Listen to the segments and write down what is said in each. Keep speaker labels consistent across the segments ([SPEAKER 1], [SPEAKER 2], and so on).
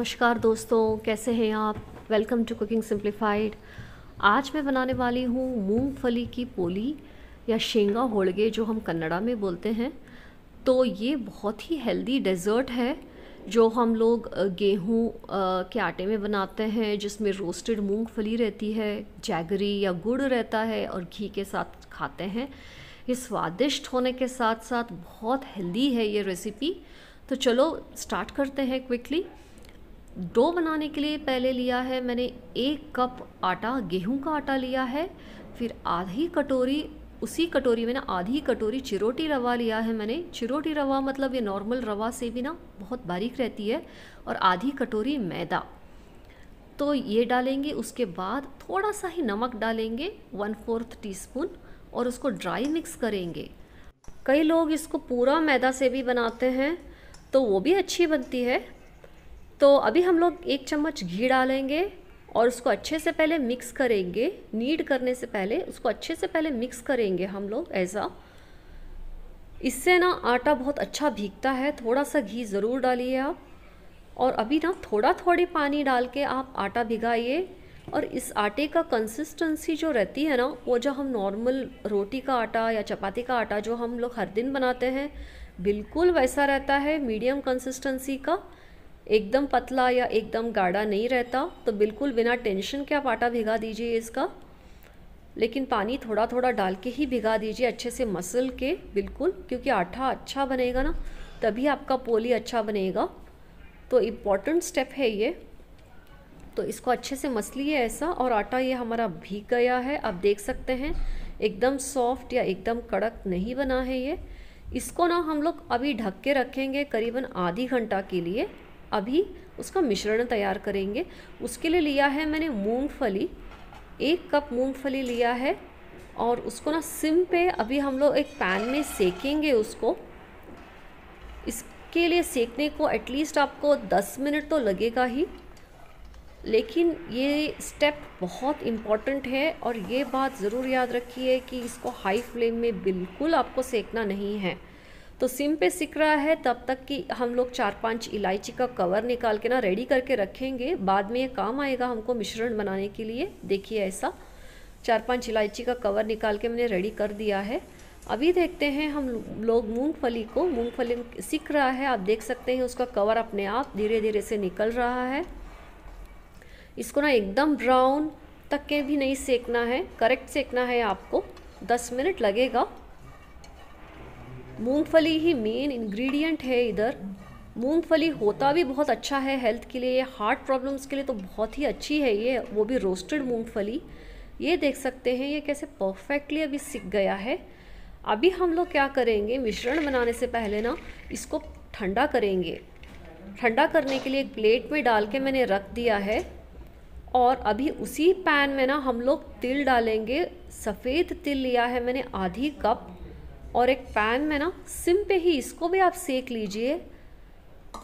[SPEAKER 1] नमस्कार दोस्तों कैसे हैं आप वेलकम टू कुकिंग सिंप्लीफाइड आज मैं बनाने वाली हूँ मूंगफली की पोली या शेंगा होड़गे जो हम कन्नड़ा में बोलते हैं तो ये बहुत ही हेल्दी डेज़र्ट है जो हम लोग गेहूँ के आटे में बनाते हैं जिसमें रोस्टेड मूंगफली रहती है जैगरी या गुड़ रहता है और घी के साथ खाते हैं ये स्वादिष्ट होने के साथ साथ बहुत हेल्दी है ये रेसिपी तो चलो स्टार्ट करते हैं क्विकली डो बनाने के लिए पहले लिया है मैंने एक कप आटा गेहूं का आटा लिया है फिर आधी कटोरी उसी कटोरी में ना आधी कटोरी चिरोटी रवा लिया है मैंने चिरोटी रवा मतलब ये नॉर्मल रवा से भी ना बहुत बारीक रहती है और आधी कटोरी मैदा तो ये डालेंगे उसके बाद थोड़ा सा ही नमक डालेंगे वन फोर्थ टी और उसको ड्राई मिक्स करेंगे कई लोग इसको पूरा मैदा से भी बनाते हैं तो वो भी अच्छी बनती है तो अभी हम लोग एक चम्मच घी डालेंगे और उसको अच्छे से पहले मिक्स करेंगे नीड करने से पहले उसको अच्छे से पहले मिक्स करेंगे हम लोग ऐसा इससे ना आटा बहुत अच्छा भीगता है थोड़ा सा घी ज़रूर डालिए आप और अभी ना थोड़ा थोड़ी पानी डाल के आप आटा भिगाइए और इस आटे का कंसिस्टेंसी जो रहती है ना वो जो हम नॉर्मल रोटी का आटा या चपाती का आटा जो हम लोग हर दिन बनाते हैं बिल्कुल वैसा रहता है मीडियम कंसिस्टेंसी का एकदम पतला या एकदम गाढ़ा नहीं रहता तो बिल्कुल बिना टेंशन के आप आटा भिगा दीजिए इसका लेकिन पानी थोड़ा थोड़ा डाल के ही भिगा दीजिए अच्छे से मसल के बिल्कुल क्योंकि आटा अच्छा बनेगा ना तभी आपका पोली अच्छा बनेगा तो इम्पॉर्टेंट स्टेप है ये तो इसको अच्छे से मसलिए ऐसा और आटा ये हमारा भीग गया है आप देख सकते हैं एकदम सॉफ्ट या एकदम कड़क नहीं बना है ये इसको ना हम लोग अभी ढक के रखेंगे करीबन आधी घंटा के लिए अभी उसका मिश्रण तैयार करेंगे उसके लिए लिया है मैंने मूंगफली एक कप मूंगफली लिया है और उसको ना सिम पे अभी हम लोग एक पैन में सेकेंगे उसको इसके लिए सेकने को एटलीस्ट आपको 10 मिनट तो लगेगा ही लेकिन ये स्टेप बहुत इम्पॉर्टेंट है और ये बात ज़रूर याद रखिए कि इसको हाई फ्लेम में बिल्कुल आपको सेकना नहीं है तो सिम पे सिक रहा है तब तक कि हम लोग चार पांच इलायची का कवर निकाल के ना रेडी करके रखेंगे बाद में ये काम आएगा हमको मिश्रण बनाने के लिए देखिए ऐसा चार पांच इलायची का कवर निकाल के मैंने रेडी कर दिया है अभी देखते हैं हम लोग मूंगफली को मूंगफली सीख रहा है आप देख सकते हैं उसका कवर अपने आप धीरे धीरे से निकल रहा है इसको ना एकदम ब्राउन तक के भी नहीं सेकना है करेक्ट सेकना है आपको दस मिनट लगेगा मूंगफली ही मेन इंग्रेडिएंट है इधर मूंगफली होता भी बहुत अच्छा है हेल्थ के लिए हार्ट प्रॉब्लम्स के लिए तो बहुत ही अच्छी है ये वो भी रोस्टेड मूंगफली ये देख सकते हैं ये कैसे परफेक्टली अभी सीख गया है अभी हम लोग क्या करेंगे मिश्रण बनाने से पहले ना इसको ठंडा करेंगे ठंडा करने के लिए एक प्लेट में डाल के मैंने रख दिया है और अभी उसी पैन में ना हम लोग तिल डालेंगे सफ़ेद तिल लिया है मैंने आधी कप और एक पैन में ना सिम पे ही इसको भी आप सेक लीजिए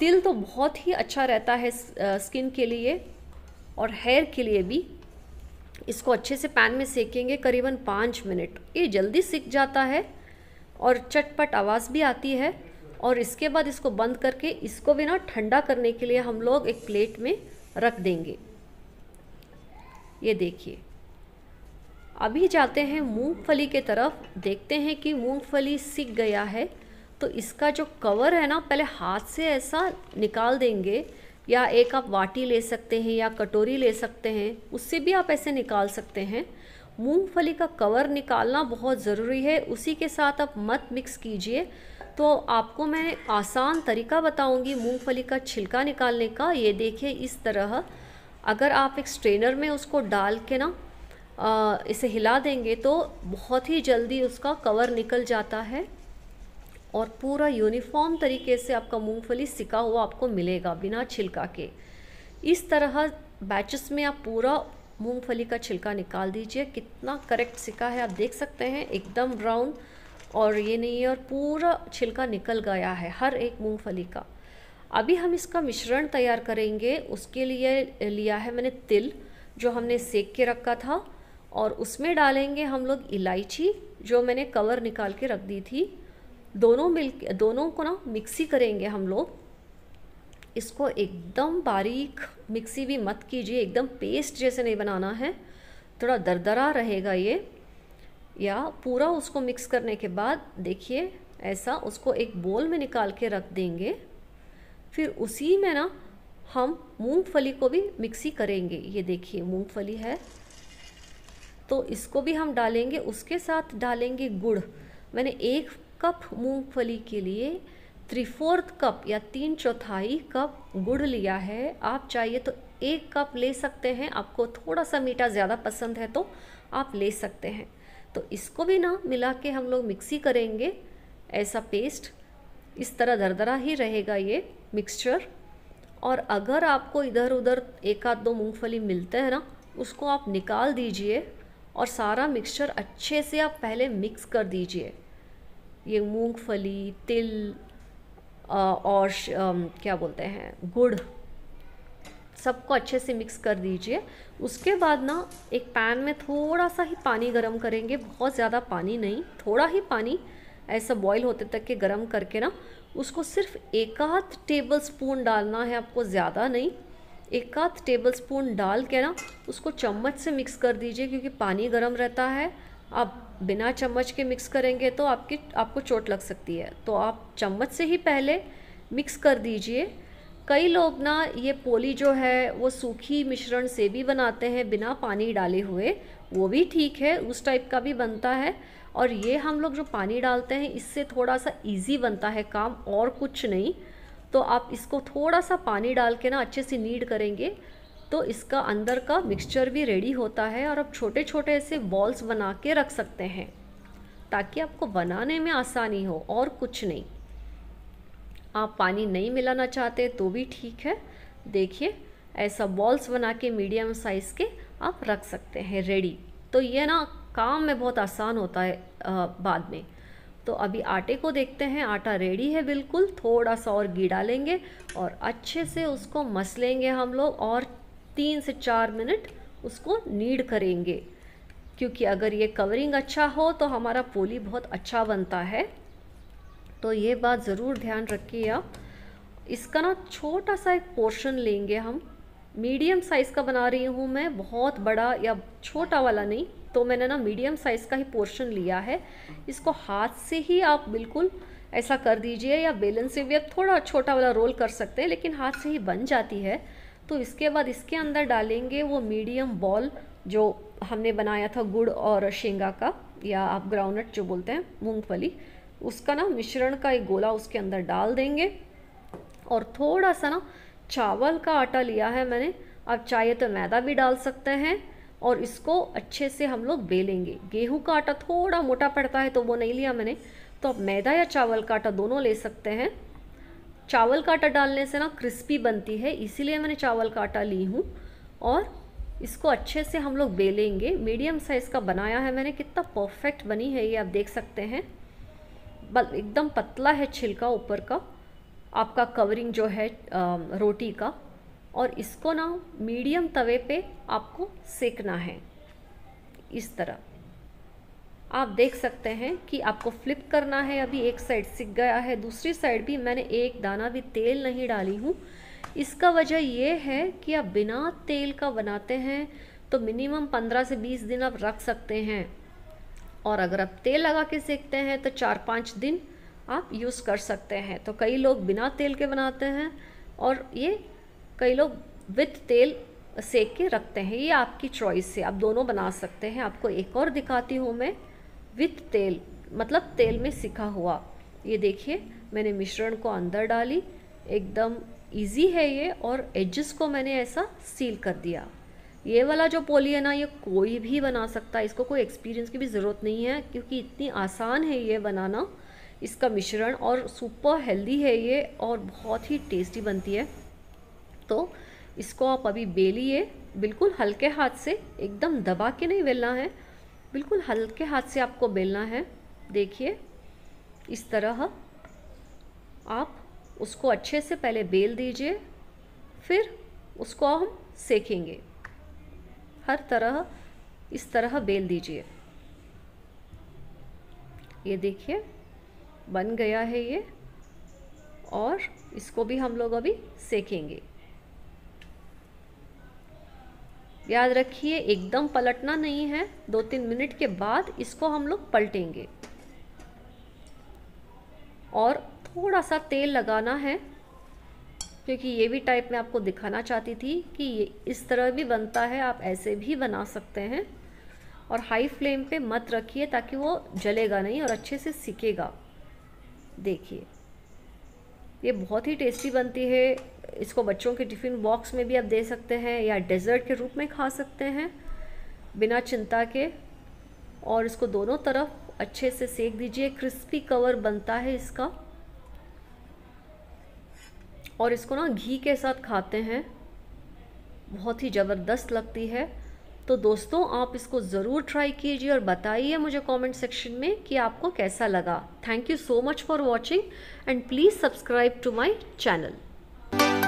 [SPEAKER 1] तिल तो बहुत ही अच्छा रहता है स्किन के लिए और हेयर के लिए भी इसको अच्छे से पैन में सेकेंगे करीबन पाँच मिनट ये जल्दी सिक जाता है और चटपट आवाज़ भी आती है और इसके बाद इसको बंद करके इसको भी ना ठंडा करने के लिए हम लोग एक प्लेट में रख देंगे ये देखिए अभी जाते हैं मूंगफली के तरफ देखते हैं कि मूंगफली सीख गया है तो इसका जो कवर है ना पहले हाथ से ऐसा निकाल देंगे या एक आप वाटी ले सकते हैं या कटोरी ले सकते हैं उससे भी आप ऐसे निकाल सकते हैं मूंगफली का कवर निकालना बहुत ज़रूरी है उसी के साथ आप मत मिक्स कीजिए तो आपको मैं आसान तरीका बताऊंगी मूंगफली का छिलका निकालने का ये देखिए इस तरह अगर आप एक स्ट्रेनर में उसको डाल के ना इसे हिला देंगे तो बहुत ही जल्दी उसका कवर निकल जाता है और पूरा यूनिफॉर्म तरीके से आपका मूंगफली सिका हुआ आपको मिलेगा बिना छिलका के इस तरह बैचेस में आप पूरा मूंगफली का छिलका निकाल दीजिए कितना करेक्ट सिका है आप देख सकते हैं एकदम ब्राउन और ये नहीं है और पूरा छिलका निकल गया है हर एक मूंगफली का अभी हम इसका मिश्रण तैयार करेंगे उसके लिए लिया है मैंने तिल जो हमने सेक के रखा था और उसमें डालेंगे हम लोग इलायची जो मैंने कवर निकाल के रख दी थी दोनों मिल दोनों को ना मिक्सी करेंगे हम लोग इसको एकदम बारीक मिक्सी भी मत कीजिए एकदम पेस्ट जैसे नहीं बनाना है थोड़ा दरदरा रहेगा ये या पूरा उसको मिक्स करने के बाद देखिए ऐसा उसको एक बोल में निकाल के रख देंगे फिर उसी में ना हम मूंगफली को भी मिक्सी करेंगे ये देखिए मूंगफली है तो इसको भी हम डालेंगे उसके साथ डालेंगे गुड़ मैंने एक कप मूंगफली के लिए थ्री फोर्थ कप या तीन चौथाई कप गुड़ लिया है आप चाहिए तो एक कप ले सकते हैं आपको थोड़ा सा मीठा ज़्यादा पसंद है तो आप ले सकते हैं तो इसको भी ना मिला के हम लोग मिक्सी करेंगे ऐसा पेस्ट इस तरह दरदरा ही रहेगा ये मिक्सचर और अगर आपको इधर उधर एक आध दो मूँगफली मिलते हैं ना उसको आप निकाल दीजिए और सारा मिक्सचर अच्छे से आप पहले मिक्स कर दीजिए ये मूंगफली तिल और क्या बोलते हैं गुड़ सबको अच्छे से मिक्स कर दीजिए उसके बाद ना एक पैन में थोड़ा सा ही पानी गरम करेंगे बहुत ज़्यादा पानी नहीं थोड़ा ही पानी ऐसा बॉईल होते तक के गरम करके ना उसको सिर्फ एक आध टेबल स्पून डालना है आपको ज़्यादा नहीं एक आध टेबल स्पून डाल के ना उसको चम्मच से मिक्स कर दीजिए क्योंकि पानी गर्म रहता है आप बिना चम्मच के मिक्स करेंगे तो आपकी आपको चोट लग सकती है तो आप चम्मच से ही पहले मिक्स कर दीजिए कई लोग ना ये पोली जो है वो सूखी मिश्रण से भी बनाते हैं बिना पानी डाले हुए वो भी ठीक है उस टाइप का भी बनता है और ये हम लोग जो पानी डालते हैं इससे थोड़ा सा इजी बनता है काम और कुछ नहीं तो आप इसको थोड़ा सा पानी डाल के ना अच्छे से नीड करेंगे तो इसका अंदर का मिक्सचर भी रेडी होता है और आप छोटे छोटे ऐसे बॉल्स बना के रख सकते हैं ताकि आपको बनाने में आसानी हो और कुछ नहीं आप पानी नहीं मिलाना चाहते तो भी ठीक है देखिए ऐसा बॉल्स बना के मीडियम साइज़ के आप रख सकते हैं रेडी तो ये ना काम में बहुत आसान होता है आ, बाद में तो अभी आटे को देखते हैं आटा रेडी है बिल्कुल थोड़ा सा और घी डालेंगे और अच्छे से उसको मस लेंगे हम लोग और तीन से चार मिनट उसको नीड करेंगे क्योंकि अगर ये कवरिंग अच्छा हो तो हमारा पोली बहुत अच्छा बनता है तो ये बात ज़रूर ध्यान रखिए आप इसका ना छोटा सा एक पोर्शन लेंगे हम मीडियम साइज़ का बना रही हूँ मैं बहुत बड़ा या छोटा वाला नहीं तो मैंने ना मीडियम साइज़ का ही पोर्शन लिया है इसको हाथ से ही आप बिल्कुल ऐसा कर दीजिए या बेलन से भी आप थोड़ा छोटा वाला रोल कर सकते हैं लेकिन हाथ से ही बन जाती है तो इसके बाद इसके अंदर डालेंगे वो मीडियम बॉल जो हमने बनाया था गुड़ और शेंगा का या आप ग्राउंडनट जो बोलते हैं मूंगफली उसका ना मिश्रण का एक गोला उसके अंदर डाल देंगे और थोड़ा सा ना चावल का आटा लिया है मैंने आप चाहे तो मैदा भी डाल सकते हैं और इसको अच्छे से हम लोग बेलेंगे गेहूं का आटा थोड़ा मोटा पड़ता है तो वो नहीं लिया मैंने तो आप मैदा या चावल का आटा दोनों ले सकते हैं चावल का आटा डालने से ना क्रिस्पी बनती है इसीलिए मैंने चावल का आटा ली हूँ और इसको अच्छे से हम लोग बेलेंगे मीडियम साइज़ का बनाया है मैंने कितना परफेक्ट बनी है ये आप देख सकते हैं बल एकदम पतला है छिलका ऊपर का आपका कवरिंग जो है रोटी का और इसको ना मीडियम तवे पे आपको सेकना है इस तरह आप देख सकते हैं कि आपको फ्लिप करना है अभी एक साइड सिक गया है दूसरी साइड भी मैंने एक दाना भी तेल नहीं डाली हूँ इसका वजह यह है कि आप बिना तेल का बनाते हैं तो मिनिमम पंद्रह से बीस दिन आप रख सकते हैं और अगर आप तेल लगा के सेकते हैं तो चार पाँच दिन आप यूज़ कर सकते हैं तो कई लोग बिना तेल के बनाते हैं और ये कई लोग विथ तेल सेक के रखते हैं ये आपकी चॉइस है आप दोनों बना सकते हैं आपको एक और दिखाती हूँ मैं विथ तेल मतलब तेल में सिखा हुआ ये देखिए मैंने मिश्रण को अंदर डाली एकदम इजी है ये और एजेस को मैंने ऐसा सील कर दिया ये वाला जो पोली है ना ये कोई भी बना सकता है इसको कोई एक्सपीरियंस की भी ज़रूरत नहीं है क्योंकि इतनी आसान है ये बनाना इसका मिश्रण और सुपर हेल्दी है ये और बहुत ही टेस्टी बनती है तो इसको आप अभी बेलिए बिल्कुल हल्के हाथ से एकदम दबा के नहीं बेलना है बिल्कुल हल्के हाथ से आपको बेलना है देखिए इस तरह आप उसको अच्छे से पहले बेल दीजिए फिर उसको हम सेकेंगे हर तरह इस तरह बेल दीजिए ये देखिए बन गया है ये और इसको भी हम लोग अभी सेकेंगे याद रखिए एकदम पलटना नहीं है दो तीन मिनट के बाद इसको हम लोग पलटेंगे और थोड़ा सा तेल लगाना है क्योंकि ये भी टाइप में आपको दिखाना चाहती थी कि ये इस तरह भी बनता है आप ऐसे भी बना सकते हैं और हाई फ्लेम पे मत रखिए ताकि वो जलेगा नहीं और अच्छे से सिकेगा देखिए ये बहुत ही टेस्टी बनती है इसको बच्चों के टिफ़िन बॉक्स में भी आप दे सकते हैं या डेज़र्ट के रूप में खा सकते हैं बिना चिंता के और इसको दोनों तरफ अच्छे से सेक दीजिए क्रिस्पी कवर बनता है इसका और इसको ना घी के साथ खाते हैं बहुत ही ज़बरदस्त लगती है तो दोस्तों आप इसको ज़रूर ट्राई कीजिए और बताइए मुझे कमेंट सेक्शन में कि आपको कैसा लगा thank you so much for watching and please subscribe to my channel